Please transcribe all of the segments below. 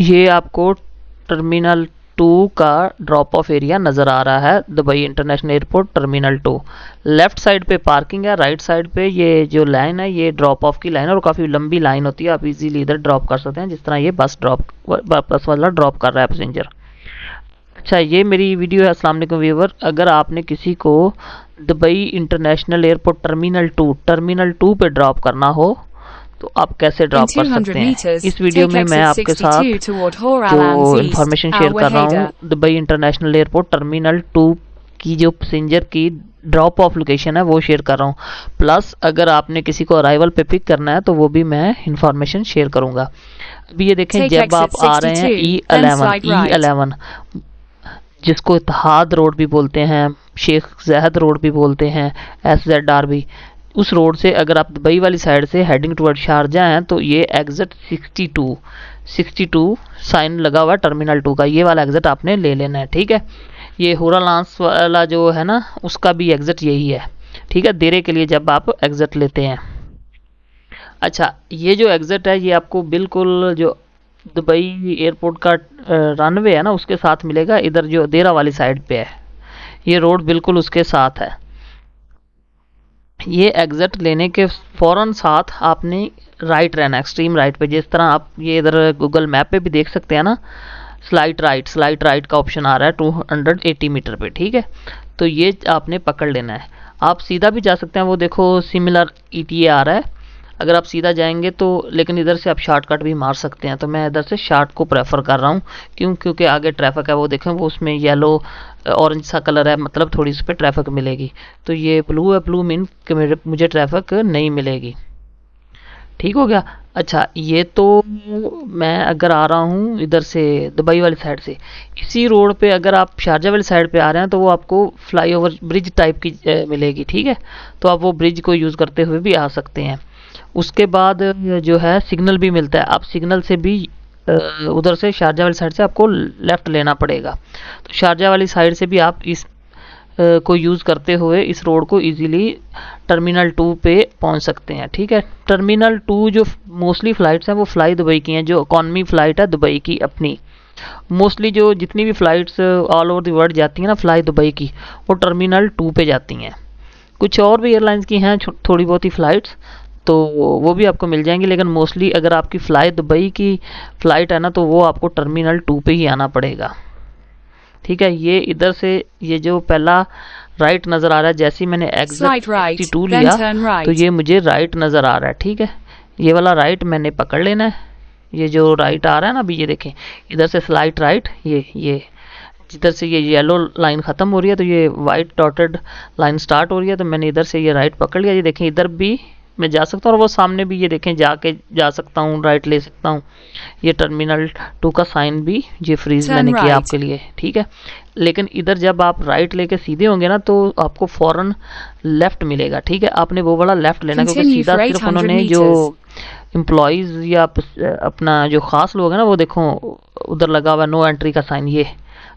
ये आपको terminal two का ड्रॉप ऑफ एरिया नज़र आ रहा है Dubai international airport terminal two left side पे पार्किंग है राइट साइड पे ये जो लाइन है ये ड्रॉप ऑफ की लाइन है और काफ़ी लंबी लाइन होती है आप इजीली इधर ड्रॉप कर सकते हैं जिस तरह ये बस ड्रॉप बस वाला ड्रॉप कर रहा है पैसेंजर अच्छा ये मेरी वीडियो है असलम व्यूवर अगर आपने किसी को Dubai international airport terminal two terminal two पर ड्रॉप करना हो तो आप कैसे ड्रॉप कर सकते हैं इस वीडियो में मैं आपके साथ जो इन्फॉर्मेशन शेयर कर रहा हूँ Dubai international airport terminal two की जो पैसेंजर की ड्रॉप ऑफ लोकेशन है वो शेयर कर रहा हूँ प्लस अगर आपने किसी को अराइवल पे पिक करना है तो वो भी मैं इन्फॉर्मेशन शेयर करूँगा अभी ये देखें Take जब आप आ रहे हैं ई अलेवन ई अलेवन जिसको इतिहाद रोड भी बोलते हैं शेख जहद रोड भी बोलते हैं एस जेड आर भी उस रोड से अगर आप दुबई वाली साइड से हेडिंग टूवर्ड शारजा हैं तो ये एग्ज़िट 62 62 साइन लगा हुआ है टर्मिनल टू का ये वाला एग्ज़िट आपने ले लेना है ठीक है ये होरा लांस वाला जो है ना उसका भी एग्ज़िट यही है ठीक है देरे के लिए जब आप एग्ज़िट लेते हैं अच्छा ये जो एग्ज़िट है ये आपको बिल्कुल जो दुबई एयरपोर्ट का रनवे है ना उसके साथ मिलेगा इधर जो देरा वाली साइड पर है ये रोड बिल्कुल उसके साथ है ये एग्ज़िट लेने के फ़ौर साथ आपने राइट रहना एक्सट्रीम राइट पे जिस तरह आप ये इधर गूगल मैप पे भी देख सकते हैं ना स्लाइट राइट स्लाइट राइट का ऑप्शन आ रहा है 280 मीटर पे ठीक है तो ये आपने पकड़ लेना है आप सीधा भी जा सकते हैं वो देखो सिमिलर ई e आ रहा है अगर आप सीधा जाएंगे तो लेकिन इधर से आप शॉर्टकट भी मार सकते हैं तो मैं इधर से शार्ट को प्रेफर कर रहा हूँ क्यों क्योंकि आगे ट्रैफिक है वो देखें वो उसमें येलो ऑरेंज सा कलर है मतलब थोड़ी उस पर ट्रैफिक मिलेगी तो ये ब्लू है ब्लू मीन कि मेरे मुझे ट्रैफिक नहीं मिलेगी ठीक हो गया अच्छा ये तो मैं अगर आ रहा हूँ इधर से दुबई वाली साइड से इसी रोड पे अगर आप शारजा वाली साइड पे आ रहे हैं तो वो आपको फ्लाईओवर ब्रिज टाइप की मिलेगी ठीक है तो आप वो ब्रिज को यूज़ करते हुए भी आ सकते हैं उसके बाद जो है सिग्नल भी मिलता है आप सिग्नल से भी उधर से शारजा वाली साइड से आपको लेफ़्ट लेना पड़ेगा तो शारजा वाली साइड से भी आप इस को यूज़ करते हुए इस रोड को इजीली टर्मिनल टू पे पहुंच सकते हैं ठीक है टर्मिनल टू जो मोस्टली फ़्लाइट्स हैं वो फ़्लाई दुबई की हैं जो इकॉनमी फ़्लाइट है दुबई की अपनी मोस्टली जो जितनी भी फ़्लाइट्स ऑल ओवर दर्ल्ड वर्ल्ड जाती हैं ना फ़्लाई दुबई की वो टर्मिनल टू पर जाती हैं कुछ और भी एयरलाइंस की हैं थोड़ी बहुत ही फ़्लाइट्स तो वो भी आपको मिल जाएंगे लेकिन मोस्टली अगर आपकी फ़्लाइट दुबई की फ़्लाइट है ना तो वो आपको टर्मिनल टू पे ही आना पड़ेगा ठीक है ये इधर से ये जो पहला राइट नज़र आ रहा है जैसे मैंने एग्जिट right, टू लिया right. तो ये मुझे राइट नज़र आ रहा है ठीक है ये वाला राइट मैंने पकड़ लेना है ये जो राइट आ रहा है ना अभी ये देखें इधर से स्लाइट राइट ये ये जिधर से ये येलो लाइन ख़त्म हो रही है तो ये वाइट डॉटेड लाइन स्टार्ट हो रही है तो मैंने इधर से ये राइट पकड़ लिया ये देखें इधर भी मैं जा सकता हूँ और वो सामने भी ये देखें जाके जा सकता हूँ राइट ले सकता हूँ ये टर्मिनल टू का साइन भी ये फ्रीज मैंने किया आपके लिए ठीक है लेकिन इधर जब आप राइट लेके सीधे होंगे ना तो आपको फौरन लेफ्ट मिलेगा ठीक है आपने वो वाला लेफ्ट लेना क्योंकि सीधा सिर्फ उन्होंने जो एम्प्लॉज या अपना जो ख़ास लोग हैं ना वो देखो उधर लगा हुआ नो एंट्री का साइन ये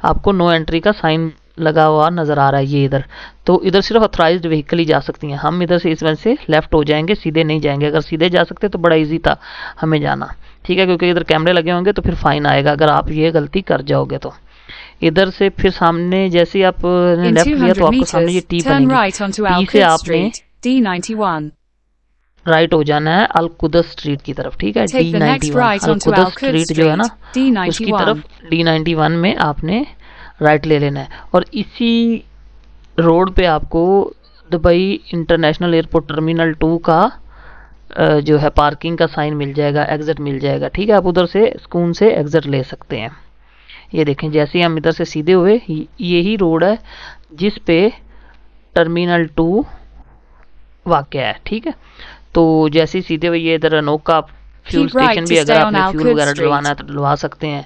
आपको नो एंट्री का साइन लगा हुआ नज़र आ रहा है ये इधर तो इधर सिर्फ अथोराइज व्हीकल ही जा सकती हैं हम इधर से इस वन से लेफ्ट हो जाएंगे सीधे नहीं जाएंगे अगर सीधे जा सकते तो बड़ा ईजी था हमें जाना ठीक है क्योंकि इधर कैमरे लगे होंगे तो फिर फाइन आएगा अगर आप ये गलती कर जाओगे तो इधर से फिर सामने जैसे आप लेफ्ट uh, लिया तो आपको सामने ये टी बनेगी से आपने राइट हो जाना है अलकुदस स्ट्रीट की तरफ ठीक है D ninety one Al Quds street जो है ना उसकी तरफ डी नाइन्टी वन में आपने राइट ले लेना है और इसी रोड पे आपको Dubai international airport terminal two का जो है पार्किंग का साइन मिल जाएगा एग्ज़िट मिल जाएगा ठीक है आप उधर से स्कून से एग्ज़िट ले सकते हैं ये देखें जैसे ही हम इधर से सीधे हुए यही रोड है जिस पे टर्मिनल टू वाक़ है ठीक है तो जैसे ही सीधे हुए ये इधर अनोखा फ्यूल स्टेशन भी अगर आपने फ्यूल वगैरह डलवाना है तो डलवा सकते हैं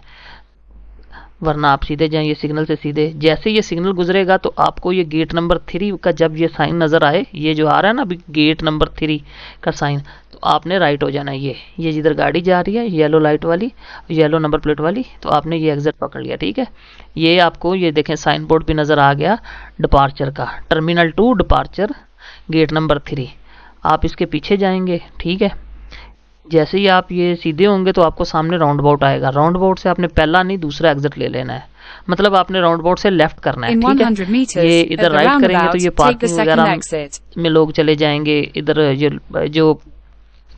वरना आप सीधे जाएं ये सिग्नल से सीधे जैसे ये सिग्नल गुजरेगा तो आपको ये गेट नंबर थ्री का जब ये साइन नज़र आए ये जो आ रहा है ना अभी गेट नंबर थ्री का साइन तो आपने राइट हो जाना ये ये जिधर गाड़ी जा रही है येलो लाइट वाली येलो नंबर प्लेट वाली तो आपने ये एग्जिट पकड़ लिया ठीक है ये आपको ये देखें साइन बोर्ड भी नज़र आ गया डिपार्चर का terminal two departure gate number three आप इसके पीछे जाएंगे ठीक है जैसे ही आप ये सीधे होंगे तो आपको सामने राउंड बाउट आएगा राउंड बाउट से आपने पहला नहीं दूसरा एग्जिट ले लेना है मतलब आपने राउंड बाउट से लेफ्ट करना है ठीक है ये इधर राइट करेंगे तो ये पार्किंग वगैरह में लोग चले जाएंगे इधर ये जो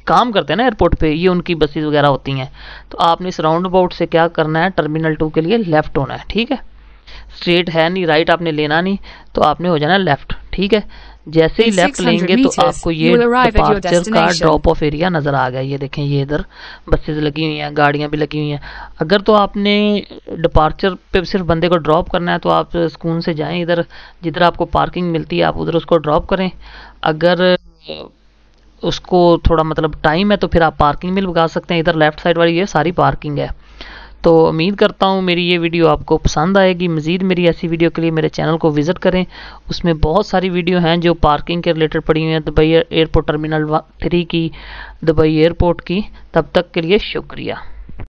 काम करते हैं ना एयरपोर्ट पे ये उनकी बसेज वगैरह होती हैं तो आपने इस राउंड बाउट से क्या करना है टर्मिनल टू के लिए लेफ्ट होना है ठीक है स्ट्रेट है नहीं राइट आपने लेना नहीं तो आपने हो जाना लेफ्ट ठीक है जैसे ही लेफ्ट लेंगे तो आपको ये डिपार्चर का ड्रॉप ऑफ एरिया नज़र आ गया ये देखें ये इधर बसेज लगी हुई हैं गाड़ियाँ भी लगी हुई हैं अगर तो आपने डिपार्चर पे सिर्फ बंदे को ड्रॉप करना है तो आप सुकून से जाएं इधर जिधर आपको पार्किंग मिलती है आप उधर उसको ड्रॉप करें अगर उसको थोड़ा मतलब टाइम है तो फिर आप पार्किंग में लगा सकते हैं इधर लेफ़्ट साइड वाली ये सारी पार्किंग है तो उम्मीद करता हूँ मेरी ये वीडियो आपको पसंद आएगी मज़ीद मेरी ऐसी वीडियो के लिए मेरे चैनल को विज़िट करें उसमें बहुत सारी वीडियो हैं जो पार्किंग के रिलेटेड पड़ी हुई हैं दुबई एयरपोर्ट टर्मिनल थ्री की दुबई एयरपोर्ट की तब तक के लिए शुक्रिया